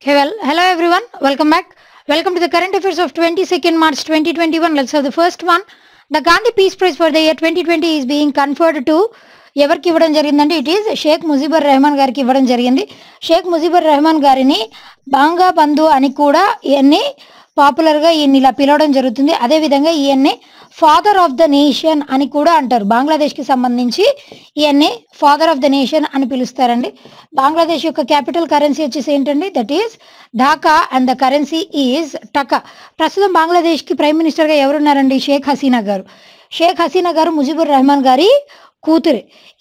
Okay, Well, hello everyone. Welcome back. Welcome to the current affairs of 22nd March 2021. Let's have the first one. The Gandhi Peace Prize for the year 2020 is being conferred to ఎవరికి ఇవ్వడం జరిగిందండి it is Sheikh Mujibur Rahman గారికి ఇవ్వడం జరిగింది షేక్ ముజీబర్ రెహమాన్ గారిని బాంగా బంధు అని కూడా ఈయన్ని పాపులర్గా ఈయన్ని ఇలా పిలవడం జరుగుతుంది అదేవిధంగా ఈయన్ని ఫాదర్ ఆఫ్ ద నేషన్ అని కూడా అంటారు బంగ్లాదేశ్కి సంబంధించి ఇవన్నీ ఫాదర్ ఆఫ్ ద నేషన్ అని పిలుస్తారండి బంగ్లాదేశ్ యొక్క క్యాపిటల్ కరెన్సీ వచ్చేసి ఏంటండి that is Dhaka and the currency is taka ప్రస్తుతం బంగ్లాదేశ్కి ప్రైమ్ మినిస్టర్గా ఎవరున్నారండి షేక్ హసీనా గారు షేక్ హసీనా గారు ముజిబుర్ రెహమాన్ గారి కూతురు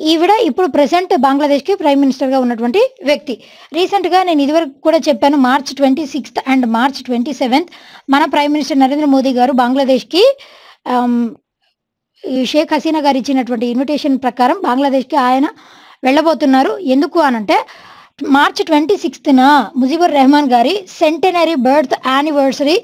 ఈవిడ ఇప్పుడు ప్రజెంట్ బంగ్లాదేశ్కి ప్రైమ్ మినిస్టర్గా ఉన్నటువంటి వ్యక్తి రీసెంట్గా నేను ఇదివరకు కూడా చెప్పాను March twenty sixth and March twenty seventh మన ప్రైమ్ మినిస్టర్ నరేంద్ర మోదీ గారు బంగ్లాదేశ్కి Um, షేక్ హసీనా గారు ఇచ్చినటువంటి ఇన్విటేషన్ ప్రకారం బంగ్లాదేశ్కి ఆయన వెళ్ళబోతున్నారు ఎందుకు అనంటే మార్చ్ ట్వంటీ సిక్స్త్న ముజీబుర్ రెహమాన్ గారి సెంటెనరీ బర్త్ యానివర్సరీ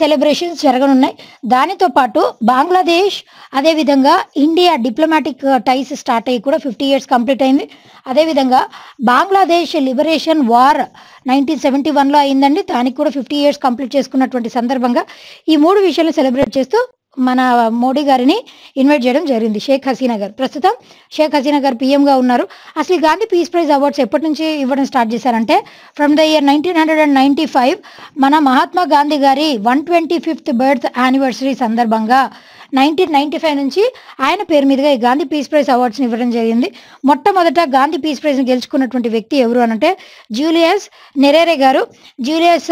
సెలబ్రేషన్స్ జరగనున్నాయి దానితో పాటు బంగ్లాదేశ్ అదేవిధంగా ఇండియా డిప్లొమాటిక్ టైస్ స్టార్ట్ అయ్యి కూడా ఫిఫ్టీ ఇయర్స్ కంప్లీట్ అయింది అదేవిధంగా Bangladesh liberation war nineteen seventy వన్లో అయిందండి దానికి కూడా ఫిఫ్టీ ఇయర్స్ కంప్లీట్ చేసుకున్నటువంటి సందర్భంగా ఈ మూడు విషయాలు సెలబ్రేట్ చేస్తూ మన మోడీ గారిని ఇన్వైట్ చేయడం జరిగింది షేక్ హసీనా గారు ప్రస్తుతం షేక్ హసీనా గారు పీఎంగా ఉన్నారు అసలు గాంధీ పీస్ ప్రైజ్ అవార్డ్స్ ఎప్పటి నుంచి ఇవ్వడం స్టార్ట్ చేశారంటే from the year nineteen hundred and ninety five మన మహాత్మా గాంధీ గారి one twenty fifth birth anniversary సందర్భంగా నైన్టీన్ నైన్టీ ఫైవ్ నుంచి ఆయన పేరు మీదుగా ఈ గాంధీ పీస్ ప్రైజ్ అవార్డ్స్ని ఇవ్వడం జరిగింది మొట్టమొదట గాంధీ పీస్ ప్రైజ్ని గెలుచుకున్నటువంటి వ్యక్తి ఎవరు అనంటే జూలియస్ నెరేరే గారు జూలియస్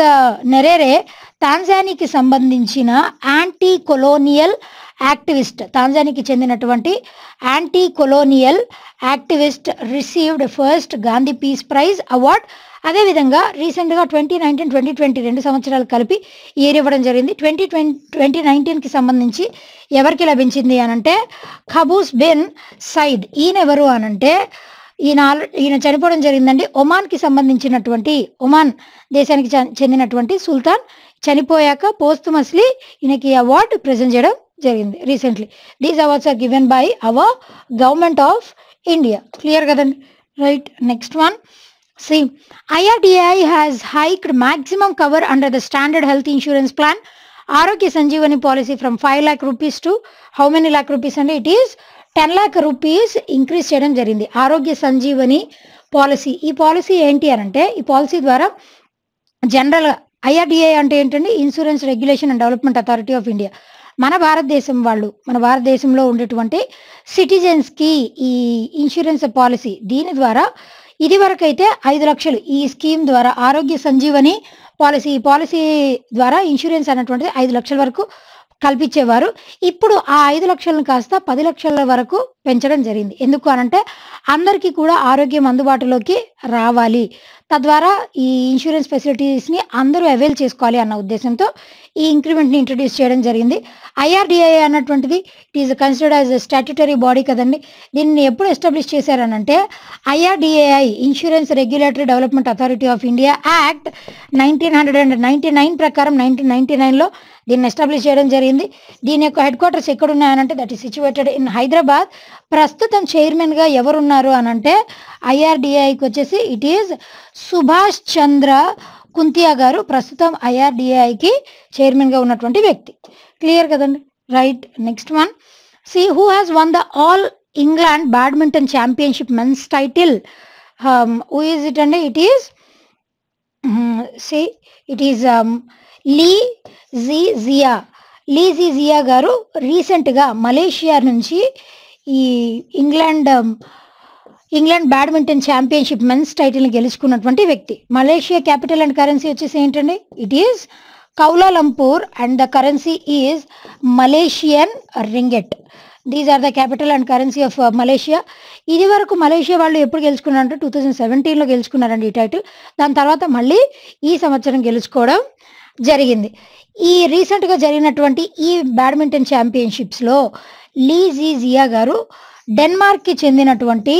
నెరేరే uh, తాంజానీకి సంబంధించిన యాంటీ కొలోనియల్ యాక్టివిస్ట్ తాంజానీకి చెందినటువంటి anti colonial activist received first Gandhi peace prize award అదేవిధంగా రీసెంట్గా ట్వంటీ నైన్టీన్ ట్వంటీ ట్వంటీ రెండు సంవత్సరాలు కలిపి ఇయర్ ఇవ్వడం జరిగింది ట్వంటీ ట్వంటీ ట్వంటీ నైన్టీన్కి సంబంధించి ఎవరికి లభించింది అనంటే ఖబూస్ బిన్ సైద్ ఈయన ఎవరు అనంటే ఈయన ఈయన చనిపోవడం జరిగిందండి ఒమాన్కి సంబంధించినటువంటి ఒమాన్ దేశానికి చెందినటువంటి సుల్తాన్ చనిపోయాక మస్లీ ఈయనకి అవార్డు ప్రజెంట్ చేయడం జరిగింది recently these awards are given by our government of India clear కదండి right next one see IRDAI has hiked maximum cover under the standard health insurance plan Arogya Sanjeevani policy from five lakh rupees to how many lakh rupees అండి it is ten lakh rupees increase చేయడం జరిగింది ఆరోగ్య Sanjeevani policy ఈ policy ఏంటి అని అంటే ఈ పాలసీ ద్వారా జనరల్ ఐఆర్డిఏ అంటే ఏంటంటే insurance regulation and development authority of India మన భారతదేశం వాళ్ళు మన భారతదేశంలో ఉండేటువంటి సిటిజన్స్కి ఈ ఇన్సూరెన్స్ పాలసీ దీని ద్వారా ఇది అయితే ఐదు లక్షలు ఈ స్కీమ్ ద్వారా ఆరోగ్య సంజీవని పాలసీ ఈ పాలసీ ద్వారా ఇన్సూరెన్స్ అనేటువంటిది ఐదు లక్షల వరకు కల్పించేవారు ఇప్పుడు ఆ ఐదు లక్షలను కాస్త పది లక్షల వరకు పెంచడం జరిగింది ఎందుకు అనంటే అందరికీ కూడా ఆరోగ్యం అందుబాటులోకి రావాలి తద్వారా ఈ ఇన్సూరెన్స్ ఫెసిలిటీస్ని అందరూ అవైల్ చేసుకోవాలి అన్న ఉద్దేశంతో ఈ ఇంక్రిమెంట్ని ఇంట్రడ్యూస్ చేయడం జరిగింది ఐఆర్డిఐ అన్నటువంటిది it is considered as statutory body కదండి దీన్ని ఎప్పుడు ఎస్టాబ్లిష్ చేశారనంటే IRDAI insurance regulatory development authority of India act nineteen hundred and ninety nine ప్రకారం నైన్టీన్ నైన్టీ నైన్లో దీన్ని ఎస్టాబ్లిష్ చేయడం జరిగింది దీని యొక్క హెడ్ క్వార్టర్స్ ఎక్కడున్నాయనంటే that is situated in Hyderabad ప్రస్తుతం చైర్మన్గా ఎవరున్నారు అనంటే ఐఆర్డిఐకి వచ్చేసి ఇట్ ఈజ్ సుభాష్ చంద్ర కుంతియా గారు ప్రస్తుతం ఐఆర్డిఐకి చైర్మన్గా ఉన్నటువంటి వ్యక్తి క్లియర్ కదండి right next one see who has won the all England badminton championship men's title who is it అండి it is see it is Lee Zii Jia Lee Zii Jia గారు రీసెంట్గా మలేషియా నుంచి ఈ England England badminton championship men's టైటిల్ని గెలుచుకున్నటువంటి వ్యక్తి Malaysia capital and currency వచ్చేసి ఏంటండి it is Kuala Lumpur and the currency is Malaysian ringgit these are the capital and currency of uh, Malaysia ఇది వరకు మలేషియా వాళ్ళు ఎప్పుడు గెలుచుకున్నారంటే టూ థౌజండ్ సెవెంటీన్లో గెలుచుకున్నారండి ఈ టైటిల్ దాని తర్వాత మళ్ళీ ఈ సంవత్సరం గెలుచుకోవడం జరిగింది ఈ రీసెంట్గా జరిగినటువంటి ఈ బ్యాడ్మింటన్ ఛాంపియన్షిప్స్లో జియా గారు డెన్మార్క్కి చెందినటువంటి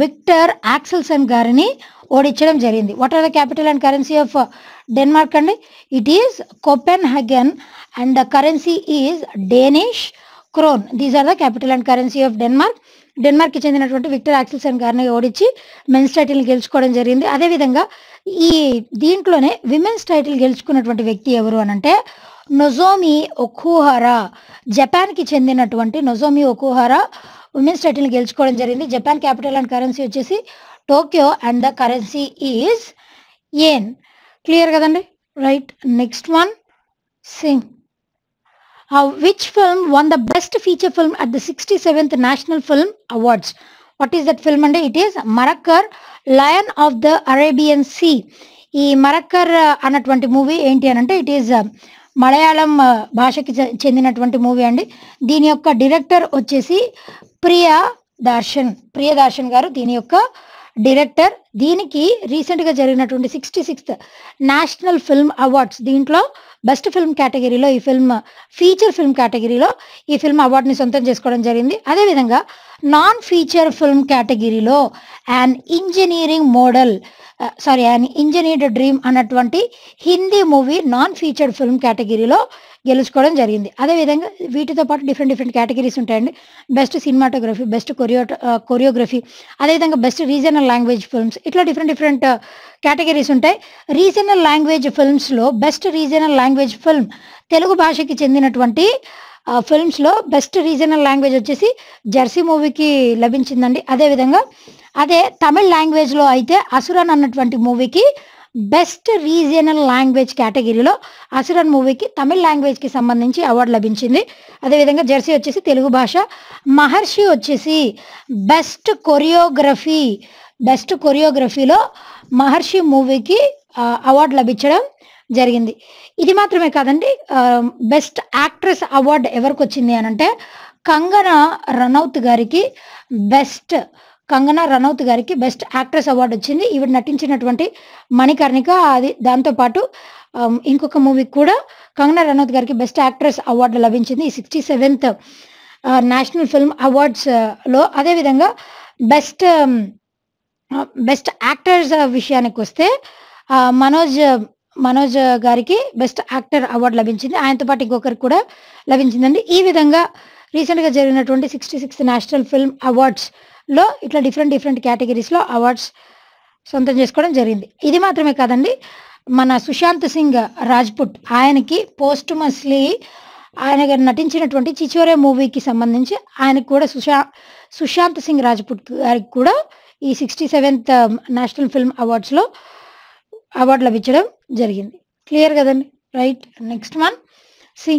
విక్టర్ యాక్సెల్సన్ గారిని ఓడించడం జరిగింది what are the capital and currency of Denmark అండి it is Copenhagen and the currency is Danish krone these are the capital and currency of Denmark డెన్మార్క్కి చెందినటువంటి విక్టర్ యాక్సిల్సన్ గారిని ఓడించి మెన్స్ టైటిల్ గెలుచుకోవడం జరిగింది అదేవిధంగా ఈ దీంట్లోనే విమెన్స్ టైటిల్ గెలుచుకున్నటువంటి వ్యక్తి ఎవరు అనంటే నొజోమి ఒకుహారా జపాన్కి చెందినటువంటి నొజోమి ఒకుహారా ఉమెన్స్ టైటిల్ గెలుచుకోవడం జరిగింది జపాన్ క్యాపిటల్ అండ్ కరెన్సీ వచ్చేసి Tokyo and the currency is yen clear కదండి right next one sing Uh, which film won the best feature film at the 67th National Film Awards? What is that film and It is Marakar, Lion of the Arabian Sea. ఈ మరక్కర్ uh, అన్నటువంటి movie ఏంటి అని అంటే it is Malayalam భాషకి చెందినటువంటి movie అండి దీని యొక్క డిరెక్టర్ వచ్చేసి ప్రియా దర్శన్ ప్రియదర్శన్ గారు దీని యొక్క డిరెక్టర్ దీనికి రీసెంట్గా జరిగినటువంటి sixty sixth national film awards దీంట్లో బెస్ట్ ఫిల్మ్ కేటగిరీలో ఈ ఫిల్మ్ ఫీచర్ ఫిల్మ్ కేటగిరీలో ఈ ఫిల్మ్ అవార్డుని సొంతం చేసుకోవడం జరిగింది అదేవిధంగా నాన్ ఫీచర్ ఫిల్మ్ కేటగిరీలో and engineering model sorry an engineered dream అన్నటువంటి Hindi movie non featured film కేటగిరీలో గెలుచుకోవడం జరిగింది అదేవిధంగా వీటితో పాటు డిఫరెంట్ డిఫరెంట్ కేటగిరీస్ ఉంటాయండి best cinematography best choreo choreography అదేవిధంగా బెస్ట్ రీజనల్ లాంగ్వేజ్ ఫిల్మ్స్ ఇట్లా డిఫరెంట్ డిఫరెంట్ కేటగిరీస్ ఉంటాయి రీజనల్ లాంగ్వేజ్ ఫిల్మ్స్లో best regional language film Telugu భాషకి చెందినటువంటి ఫిల్మ్స్లో బెస్ట్ రీజనల్ లాంగ్వేజ్ వచ్చేసి జెర్సీ మూవీకి లభించిందండి అదేవిధంగా అదే తమిళ్ లాంగ్వేజ్లో అయితే అసురన్ అన్నటువంటి మూవీకి బెస్ట్ రీజనల్ లాంగ్వేజ్ కేటగిరీలో అసురన్ మూవీకి తమిళ్ లాంగ్వేజ్కి సంబంధించి అవార్డు లభించింది అదేవిధంగా జెర్సీ వచ్చేసి తెలుగు భాష మహర్షి వచ్చేసి బెస్ట్ కొరియోగ్రఫీ బెస్ట్ కొరియోగ్రఫీలో మహర్షి మూవీకి అవార్డు లభించడం జరిగింది ఇది మాత్రమే కాదండి బెస్ట్ యాక్ట్రెస్ అవార్డు ఎవరికి వచ్చింది అని అంటే కంగనా రనౌత్ గారికి బెస్ట్ కంగనా రనౌత్ గారికి బెస్ట్ యాక్ట్రెస్ అవార్డు వచ్చింది ఈవిడ నటించినటువంటి మణికర్ణిక అది దాంతోపాటు ఇంకొక మూవీకి కూడా కంగనా రనౌత్ గారికి బెస్ట్ యాక్ట్రెస్ అవార్డు లభించింది ఈ సిక్స్టీ సెవెంత్ నేషనల్ ఫిల్మ్ అవార్డ్స్లో అదేవిధంగా బెస్ట్ బెస్ట్ యాక్టర్స్ విషయానికి వస్తే మనోజ్ మనోజ్ గారికి బెస్ట్ యాక్టర్ అవార్డు లభించింది ఆయనతో పాటు ఇంకొకరికి కూడా లభించిందండి ఈ విధంగా రీసెంట్గా జరిగినటువంటి సిక్స్టీ సిక్స్ నేషనల్ ఫిల్మ్ అవార్డ్స్లో ఇట్లా డిఫరెంట్ డిఫరెంట్ లో అవార్డ్స్ సొంతం చేసుకోవడం జరిగింది ఇది మాత్రమే కాదండి మన సుశాంత్ సింగ్ రాజ్పుట్ ఆయనకి పోస్ట్ మస్లీ ఆయన నటించినటువంటి చిచోరే మూవీకి సంబంధించి ఆయనకు కూడా సుశా సుశాంత్ సింగ్ రాజ్పుట్ గారికి కూడా ఈ సిక్స్టీ సెవెంత్ నేషనల్ ఫిల్మ్ అవార్డ్స్లో అవార్డు లభించడం జరిగింది క్లియర్ కదండి right next one see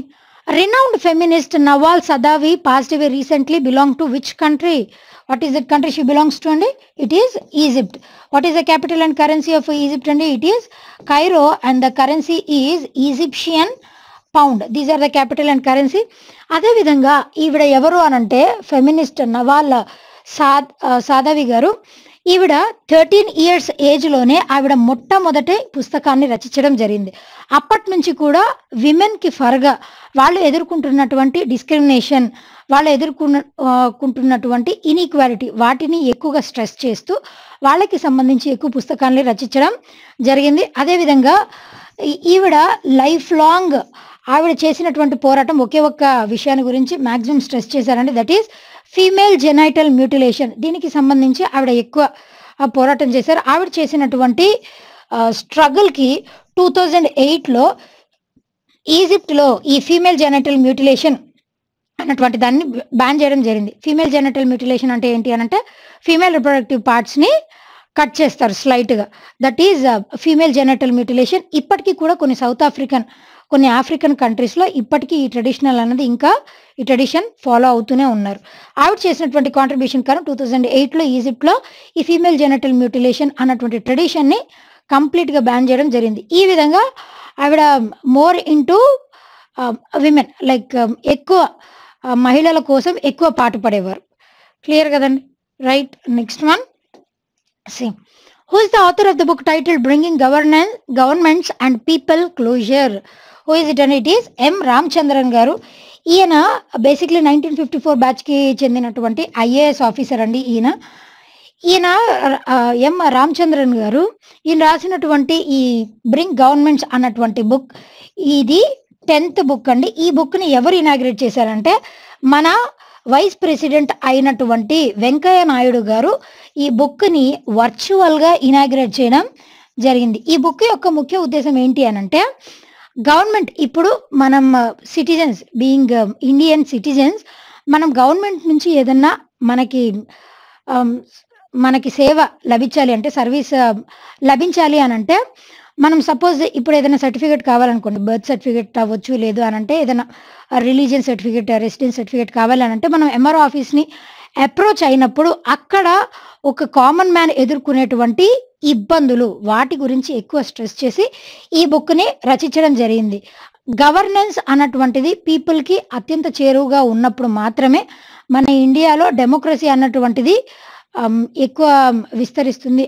renowned feminist Nawal Saadawi positive recently belong to which country what is that country she belongs to అండి it is Egypt what is the capital and currency of Egypt అండి it is Cairo and the currency is Egyptian pound these are the capital and currency అదేవిధంగా ఈవిడ ఎవరు అనంటే feminist Nawal Saad సాదవి గారు ఈవిడ thirteen years ఏజ్లోనే ఆవిడ మొట్టమొదటి పుస్తకాన్ని రచించడం జరిగింది అప్పటి నుంచి కూడా విమెన్కి ఫర్గా వాళ్ళు ఎదుర్కొంటున్నటువంటి డిస్క్రిమినేషన్ వాళ్ళు ఎదుర్కొన్నకుంటున్నటువంటి ఇన్ఈక్వాలిటీ వాటిని ఎక్కువగా స్ట్రెస్ చేస్తూ వాళ్ళకి సంబంధించి ఎక్కువ పుస్తకాన్ని రచించడం జరిగింది అదేవిధంగా ఈవిడ లైఫ్ లాంగ్ ఆవిడ చేసినటువంటి పోరాటం ఒకే ఒక్క విషయాన్ని గురించి మ్యాక్సిమం స్ట్రెస్ చేశారండి that is female genital mutilation దీనికి సంబంధించి ఆవిడ ఎక్కువ పోరాటం చేశారు ఆవిడ చేసినటువంటి స్ట్రగుల్కి టూ థౌజండ్ ఎయిట్లో ఈజిప్ట్లో ఈ ఫీమేల్ జెనైటల్ మ్యూటిలేషన్ అన్నటువంటి దాన్ని బ్యాన్ చేయడం జరిగింది ఫీమేల్ జెనటల్ మ్యూటిలేషన్ అంటే ఏంటి అని అంటే ఫీమేల్ రిప్రొడక్టివ్ పార్ట్స్ని కట్ చేస్తారు స్లైట్గా that is female genital mutilation ఇప్పటికీ కూడా కొన్ని సౌత్ ఆఫ్రికన్ కొన్ని ఆఫ్రికన్ కంట్రీస్లో ఇప్పటికీ ఈ ట్రెడిషనల్ అన్నది ఇంకా ఈ ట్రెడిషన్ ఫాలో అవుతూనే ఉన్నారు ఆవిడ చేసినటువంటి కాంట్రిబ్యూషన్ కారణం టూ థౌజండ్ ఎయిట్లో ఈజిప్ట్లో ఈ ఫీమేల్ జెనటల్ మ్యూటిలేషన్ అన్నటువంటి ట్రెడిషన్ని కంప్లీట్గా బ్యాన్ చేయడం జరిగింది ఈ విధంగా ఆవిడ మోర్ ఇంటూ విమెన్ లైక్ ఎక్కువ uh, మహిళల కోసం ఎక్కువ పాటు పడేవారు క్లియర్ కదండి right next one same Who is the author of the book titled Bringing Governance, Governments and People Closure? Who is it and it is M. Ramchandran Garu. ఈయన basically nineteen fifty four బ్యాచ్కి చెందినటువంటి IAS officer అండి ఈయన ఈయన ఎం రామచంద్రన్ గారు ఈయన రాసినటువంటి ఈ బ్రింగ్ గవర్నమెంట్స్ అన్నటువంటి బుక్ ఇది టెన్త్ బుక్ అండి ఈ బుక్ని ఎవరు ఇనాగ్రేట్ చేశారంటే మన వైస్ ప్రెసిడెంట్ అయినటువంటి వెంకయ్య నాయుడు గారు ఈ బుక్ని వర్చువల్గా ఇనాగ్రేట్ చేయడం జరిగింది ఈ బుక్ యొక్క ముఖ్య ఉద్దేశం ఏంటి అనంటే గవర్నమెంట్ ఇప్పుడు మనం సిటిజన్స్ బీయింగ్ ఇండియన్ సిటిజన్స్ మనం గవర్నమెంట్ నుంచి ఏదన్నా మనకి మనకి సేవ లభించాలి అంటే సర్వీస్ లభించాలి అనంటే మనం సపోజ్ ఇప్పుడు ఏదైనా సర్టిఫికేట్ కావాలనుకోండి బర్త్ సర్టిఫికేట్ అవ్వచ్చు లేదు అని అంటే ఏదైనా రిలీజియన్ సర్టిఫికేట్ రెసిడెన్స్ సర్టిఫికేట్ కావాలని అంటే మనం ఎంఆర్ఓ ఆఫీస్ని అప్రోచ్ అయినప్పుడు అక్కడ ఒక కామన్ మ్యాన్ ఎదుర్కొనేటువంటి ఇబ్బందులు వాటి గురించి ఎక్కువ స్ట్రెస్ చేసి ఈ బుక్ని రచించడం జరిగింది గవర్నెన్స్ అన్నటువంటిది పీపుల్కి అత్యంత చేరువుగా ఉన్నప్పుడు మాత్రమే మన ఇండియాలో డెమోక్రసీ అన్నటువంటిది ఎక్కువ విస్తరిస్తుంది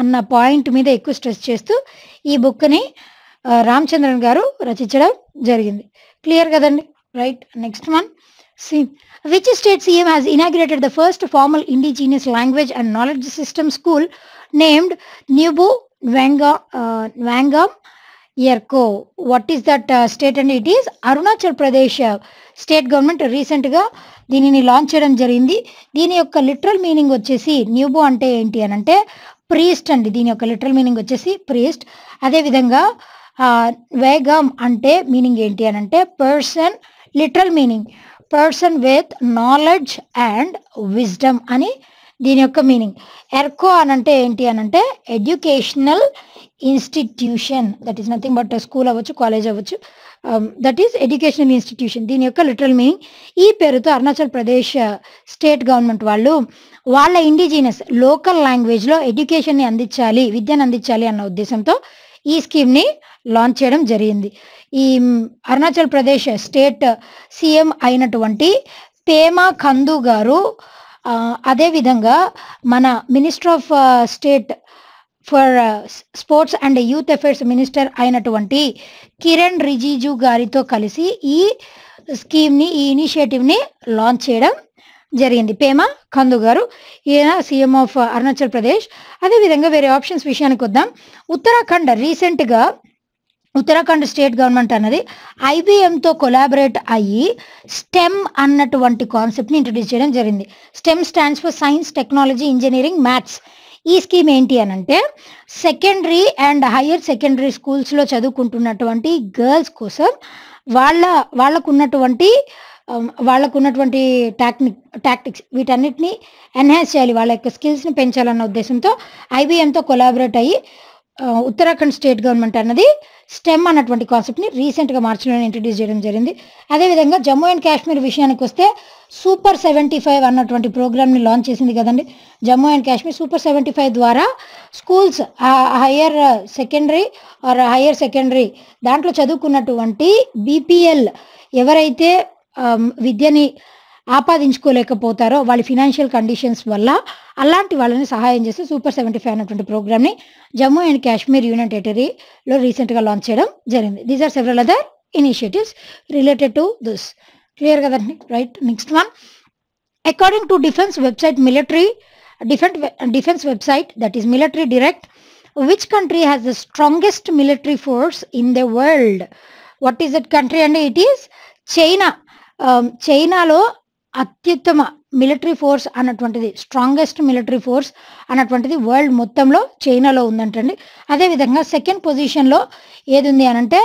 అన్న పాయింట్ మీద ఎక్కువ స్ట్రెస్ చేస్తూ ఈ బుక్ని రామచంద్రన్ గారు రచించడం జరిగింది క్లియర్ కదండి right next one see which state CM has inaugurated the first formal indigenous language and knowledge system school named Nyubu వ్యాంగా Nyvgam Yerko what is that state and it is Arunachal Pradesh state government రీసెంట్గా దీనిని లాంచ్ చేయడం జరిగింది దీని యొక్క లిటరల్ మీనింగ్ వచ్చేసి న్యూబో అంటే ఏంటి అని అంటే ప్రీస్ట్ అండి దీని యొక్క లిటరల్ మీనింగ్ వచ్చేసి ప్రీస్ట్ అదేవిధంగా వేగం అంటే మీనింగ్ ఏంటి అని అంటే person literal meaning person with knowledge and wisdom అని దీని యొక్క మీనింగ్ ఎర్కో అనంటే ఏంటి అనంటే educational institution that is nothing but school అవ్వచ్చు కాలేజ్ అవ్వచ్చు దట్ ఈస్ ఎడ్యుకేషనల్ ఇన్స్టిట్యూషన్ దీని యొక్క లిటరల్ మీనింగ్ ఈ పేరుతో Arunachal Pradesh state uh, government వాళ్ళు వాళ్ళ ఇండిజినస్ లోకల్ లాంగ్వేజ్లో ఎడ్యుకేషన్ని అందించాలి విద్యను అందించాలి అన్న ఉద్దేశంతో ఈ స్కీమ్ని లాంచ్ చేయడం జరిగింది ఈ um, Arunachal Pradesh state uh, CM uh, అయినటువంటి పేమా ఖందు గారు అదేవిధంగా మన minister of state for sports and youth affairs minister అయినటువంటి కిరణ్ రిజిజు గారితో కలిసి ఈ స్కీమ్ని ఈ ఇనిషియేటివ్ని లాంచ్ చేయడం జరిగింది పేమ కందు గారు ఈయన సీఎం ఆఫ్ అరుణాచల్ ప్రదేశ్ అదేవిధంగా వేరే ఆప్షన్స్ విషయానికి వద్దాం ఉత్తరాఖండ్ రీసెంట్గా ఉత్తరాఖండ్ స్టేట్ గవర్నమెంట్ అన్నది ఐబీఎంతో కొలాబరేట్ అయ్యి స్టెమ్ అన్నటువంటి కాన్సెప్ట్ని ఇంట్రడ్యూస్ చేయడం జరిగింది STEM stands for science technology engineering maths ఈ స్కీమ్ ఏంటి అని అంటే సెకండరీ అండ్ హయ్యర్ సెకండరీ స్కూల్స్లో చదువుకుంటున్నటువంటి గర్ల్స్ కోసం వాళ్ళ వాళ్ళకు ఉన్నటువంటి వాళ్ళకు ఉన్నటువంటి టాక్నిక్ టాక్టిక్స్ వీటన్నిటిని ఎన్హాన్స్ చేయాలి వాళ్ళ యొక్క స్కిల్స్ని పెంచాలన్న ఉద్దేశంతో ఐబీఎంతో కొలాబరేట్ అయ్యి ఉత్తరాఖండ్ స్టేట్ గవర్నమెంట్ అన్నది స్టెమ్ అన్నటువంటి కాన్సెప్ట్ని రీసెంట్గా మార్చడం ఇంట్రడ్యూస్ చేయడం జరిగింది అదేవిధంగా జమ్మూ అండ్ కాశ్మీర్ విషయానికి వస్తే సూపర్ సెవెంటీ ఫైవ్ అన్నటువంటి ప్రోగ్రామ్ని లాంచ్ చేసింది కదండి Jammu and Kashmir super seventy five ద్వారా schools higher secondary or higher secondary దాంట్లో చదువుకున్నటువంటి బీపీఎల్ ఎవరైతే విద్యని ఆపాదించుకోలేకపోతారో వాళ్ళ ఫినాన్షియల్ కండిషన్స్ వల్ల అలాంటి వాళ్ళని సహాయం చేస్తూ సూపర్ సెవెంటీ ఫైవ్ అనేటువంటి ప్రోగ్రామ్ని జమ్మూ అండ్ కాశ్మీర్ యూనియన్ టెరిటరీలో రీసెంట్గా లాంచ్ చేయడం జరిగింది these are several other initiatives related to this క్లియర్ కదా right next one according to defence website military defence defence website that is military direct which country has the strongest military force in the world what is that country and it is China చైనాలో అత్యుత్తమ military force అన్నటువంటిది strongest military force అన్నటువంటిది world మొత్తంలో చైనాలో ఉందంటండి అదేవిధంగా second పొజిషన్లో ఏది ఉంది అనంటే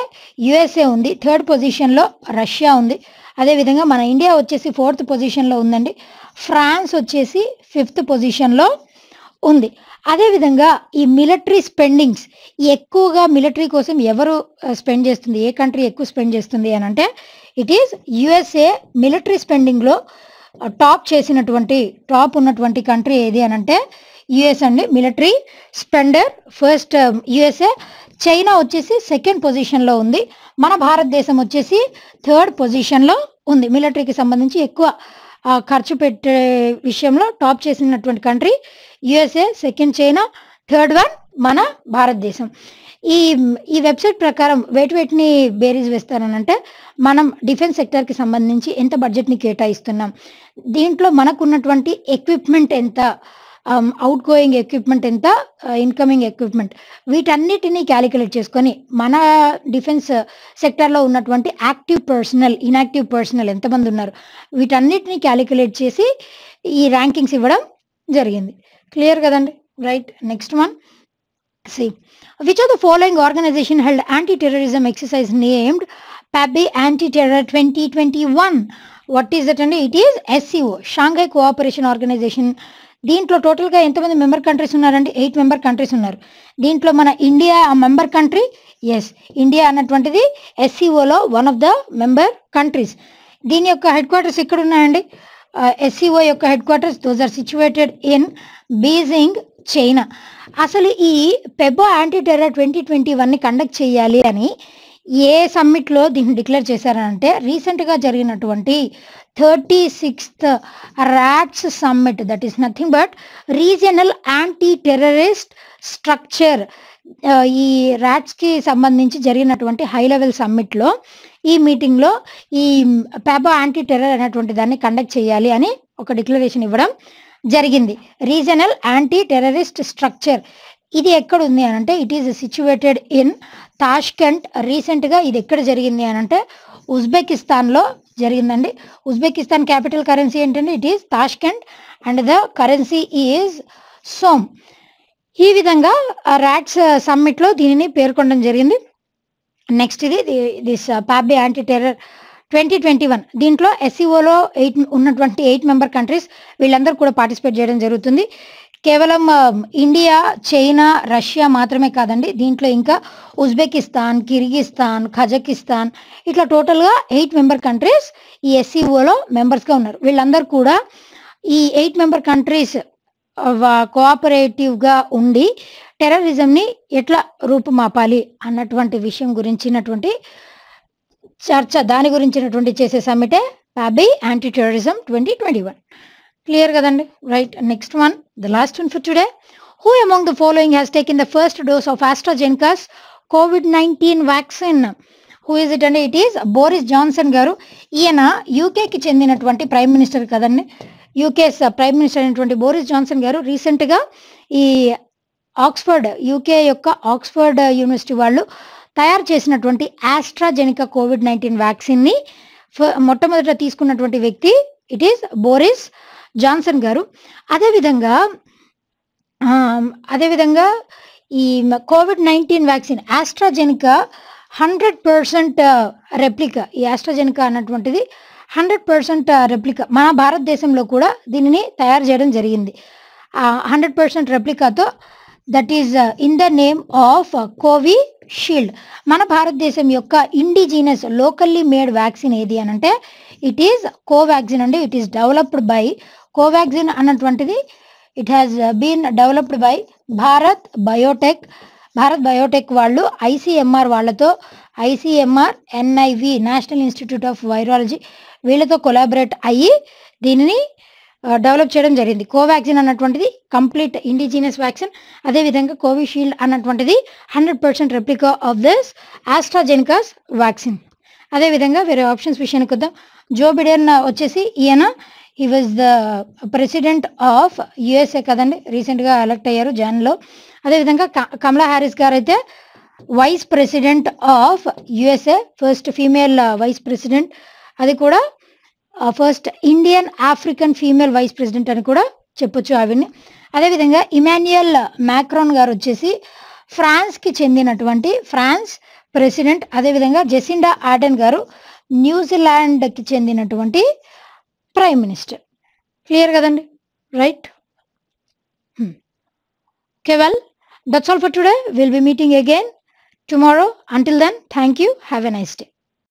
యుఎస్ఏ ఉంది థర్డ్ పొజిషన్లో రష్యా ఉంది అదేవిధంగా మన ఇండియా వచ్చేసి ఫోర్త్ పొజిషన్లో ఉందండి ఫ్రాన్స్ వచ్చేసి ఫిఫ్త్ పొజిషన్లో ఉంది అదేవిధంగా ఈ మిలిటరీ స్పెండింగ్స్ ఎక్కువగా మిలిటరీ కోసం ఎవరు స్పెండ్ చేస్తుంది ఏ కంట్రీ ఎక్కువ స్పెండ్ చేస్తుంది అని అంటే ఇట్ ఈస్ యుఎస్ఏ మిలిటరీ స్పెండింగ్లో టాప్ చేసినటువంటి టాప్ ఉన్నటువంటి కంట్రీ ఏది అని అంటే యుఎస్ అండి military spender first USA China వచ్చేసి సెకండ్ పొజిషన్లో ఉంది మన భారతదేశం వచ్చేసి థర్డ్ పొజిషన్లో ఉంది మిలిటరీకి సంబంధించి ఎక్కువ ఖర్చు పెట్టే విషయంలో టాప్ చేసినటువంటి country USA second China third one మన భారతదేశం ఈ ఈ వెబ్సైట్ ప్రకారం వెయిట్ వెయిట్ని బేరీజ్ అంటే మనం డిఫెన్స్ సెక్టర్కి సంబంధించి ఎంత బడ్జెట్ని కేటాయిస్తున్నాం దీంట్లో మనకున్నటువంటి ఎక్విప్మెంట్ ఎంత అవుట్ గోయింగ్ ఎక్విప్మెంట్ ఎంత ఇన్కమింగ్ ఎక్విప్మెంట్ వీటన్నిటినీ క్యాలిక్యులేట్ చేసుకొని మన డిఫెన్స్ సెక్టర్లో ఉన్నటువంటి యాక్టివ్ పర్సనల్ ఇన్యాక్టివ్ పర్సనల్ ఎంతమంది ఉన్నారు వీటన్నిటిని క్యాలిక్యులేట్ చేసి ఈ ర్యాంకింగ్స్ ఇవ్వడం జరిగింది క్లియర్ కదండి right next one See, which of the following organization held anti-terrorism exercise named PABE Anti-Terror 2021? What is it? And it is SCO, Shanghai Cooperation Organization. దీంట్లో టోటల్గా ఎంతమంది మెంబర్ కంట్రీస్ ఉన్నారండి ఎయిట్ మెంబర్ కంట్రీస్ ఉన్నారు దీంట్లో మన India ఆ member country as India అన్నటువంటిది ఎస్సీఓలో one of the member countries దీని యొక్క హెడ్ క్వార్టర్స్ ఇక్కడ ఉన్నాయండి ఎస్సీఓ యొక్క headquarters those are situated in Beijing China అసలు ఈ Pabbi anti terror twenty twenty వన్ని కండక్ట్ చేయాలి అని ఏ సమ్మిట్లో దీన్ని డిక్లేర్ చేశారంటే రీసెంట్గా జరిగినటువంటి thirty sixth RATS summit that is nothing but regional anti terrorist structure ఈ ర్యాట్స్కి సంబంధించి జరిగినటువంటి హై లెవెల్ సమ్మిట్లో ఈ మీటింగ్లో ఈ పెబో యాంటీ టెర్రర్ అనేటువంటి దాన్ని కండక్ట్ చేయాలి అని ఒక డిక్లరేషన్ ఇవ్వడం జరిగింది రీజనల్ యాంటీ టెర్రరిస్ట్ స్ట్రక్చర్ ఇది ఎక్కడ ఉంది అని అంటే it is situated in Tashkent రీసెంట్గా ఇది ఎక్కడ జరిగింది అని అంటే ఉజ్బెకిస్తాన్లో జరిగిందండి ఉజ్బెకిస్తాన్ క్యాపిటల్ కరెన్సీ ఏంటంటే it is Tashkent and the currency is som ఈ విధంగా ర్యాట్స్ సమ్మిట్లో దీనిని పేర్కొనడం జరిగింది నెక్స్ట్ ఇది this Pabbi anti terror twenty twenty one దీంట్లో ఎస్సీఓలో e ఎయిట్ ఉన్నటువంటి ఎయిట్ మెంబర్ కంట్రీస్ వీళ్ళందరూ కూడా పార్టిసిపేట్ చేయడం జరుగుతుంది కేవలం ఇండియా చైనా రష్యా మాత్రమే కాదండి దీంట్లో ఇంకా ఉజ్బెకిస్తాన్ కిర్గిస్తాన్ ఖజకిస్తాన్ ఇట్లా టోటల్గా ఎయిట్ మెంబర్ కంట్రీస్ ఈ ఎస్సీఓలో e మెంబర్స్గా ఉన్నారు వీళ్ళందరూ కూడా ఈ ఎయిట్ మెంబర్ కంట్రీస్ కోఆపరేటివ్గా ఉండి టెర్రరిజంని ఎట్లా రూపుమాపాలి అన్నటువంటి విషయం గురించినటువంటి చర్చ దాని గురించినటువంటి చేసే సమ్మిటే Pabbi anti terrorism twenty twenty one clear కదండి right next one the last one for today who among the following has taken the first dose of AstraZeneca's covid nineteen vaccine who is it అండి it is Boris Johnson గారు ఈయన యూకేకి చెందినటువంటి prime minister కదండి UK prime minister అయినటువంటి Boris Johnson గారు రీసెంట్గా ఈ ఆక్స్ఫర్డ్ యూకే యొక్క ఆక్స్ఫర్డ్ యూనివర్సిటీ uh, వాళ్ళు తయారు చేసినటువంటి ఆస్ట్రాజెనికా కోవిడ్ నైన్టీన్ వ్యాక్సిన్ని మొట్టమొదట తీసుకున్నటువంటి వ్యక్తి ఇట్ ఈస్ బోరిస్ జాన్సన్ గారు అదేవిధంగా అదేవిధంగా ఈ covid nineteen vaccine AstraZeneca hundred percent replica ఈ ఆస్ట్రాజెనికా అన్నటువంటిది హండ్రెడ్ పర్సెంట్ రెప్లికా మన భారతదేశంలో కూడా దీనిని తయారు చేయడం జరిగింది హండ్రెడ్ పర్సెంట్ రెప్లికాతో that is in the name of Covishield మన భారతదేశం యొక్క ఇండిజినస్ లోకల్లీ మేడ్ వ్యాక్సిన్ ఏది అని అంటే ఇట్ ఈజ్ కోవాక్సిన్ అండి it is developed by Covaxin అన్నటువంటిది it has been developed by Bharat Biotech Bharat Biotech వాళ్ళు ఐసీఎంఆర్ వాళ్ళతో ICMR NIV national institute of virology వీళ్ళతో కొలాబరేట్ అయ్యి దీనిని డెవలప్ చేయడం జరిగింది కోవాక్సిన్ అన్నటువంటిది కంప్లీట్ ఇండిజీనియస్ వ్యాక్సిన్ అదేవిధంగా కోవిషీల్డ్ అన్నటువంటిది hundred percent replica of this AstraZeneca's vaccine అదేవిధంగా వేరే ఆప్షన్స్ విషయానికి వద్దాం జో బిడెన్ వచ్చేసి ఈయన he was the president of USA కదండి రీసెంట్గా ఎలక్ట్ అయ్యారు జాన్లో అదేవిధంగా కమలా హ్యారిస్ గారు అయితే vice president of USA first female vice president అది కూడా first Indian African female vice president అని కూడా చెప్పొచ్చు ఆవిడ్ని అదేవిధంగా ఇమాన్యుయల్ మ్యాక్రోన్ గారు వచ్చేసి ఫ్రాన్స్కి చెందినటువంటి ఫ్రాన్స్ ప్రెసిడెంట్ అదేవిధంగా జెసిండా ఆర్డెన్ గారు న్యూజిలాండ్కి చెందినటువంటి ప్రైమ్ మినిస్టర్ క్లియర్ కదండి right okay well that's all for today will be meeting again tomorrow until then thank you have a nice day